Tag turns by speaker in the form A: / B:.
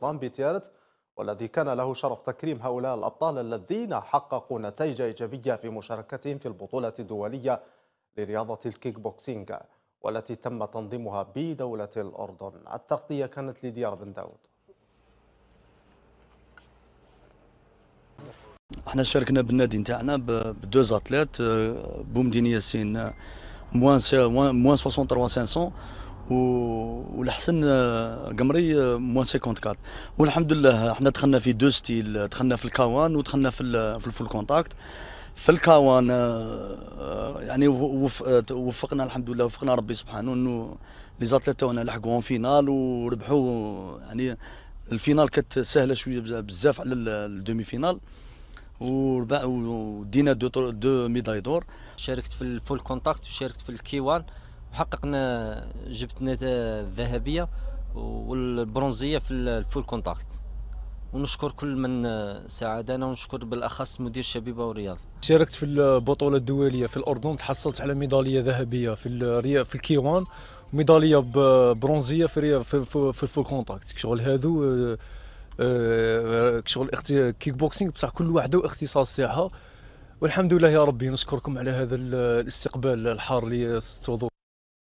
A: سلطان بيتيارت والذي كان له شرف تكريم هؤلاء الأبطال الذين حققوا نتائج إيجابية في مشاركتهم في البطولة الدولية لرياضة الكيك بوكسينج والتي تم تنظيمها بدولة الأردن التغطية كانت لديار بن داود
B: احنا شاركنا بالنادي نتاعنا بدوز اتليت آه، بومدين ياسين موان موان 500 والحسن آه، قمري آه، موان 54 والحمد لله احنا دخلنا في دو ستيل آه، دخلنا في الكاوان ودخلنا في في الفول كونتاكت في الكاوان يعني وفقنا الحمد لله وفقنا ربي سبحانه انه لي زاتليت تاعنا لحقوا فينال وربحوا يعني الفينال كانت سهله شويه بزاف على الدومي فينال ودينا
C: دو دو ميداي دور شاركت في الفول كونتاكت وشاركت في الكيوان وحققنا جبتنا الذهبيه والبرونزيه في الفول كونتاكت ونشكر كل من ساعدنا ونشكر بالاخص مدير شبيبه والرياض
D: شاركت في البطوله الدوليه في الاردن تحصلت على ميداليه ذهبيه في في الكيوان ميداليه برونزيه في في, في الفول كونتاكت شغل هادو آه، آه، شغل كيك بوكسينغ بصح كل واحده واختصاص تاعها والحمد لله يا ربي نشكركم على هذا الاستقبال الحار اللي استوضوا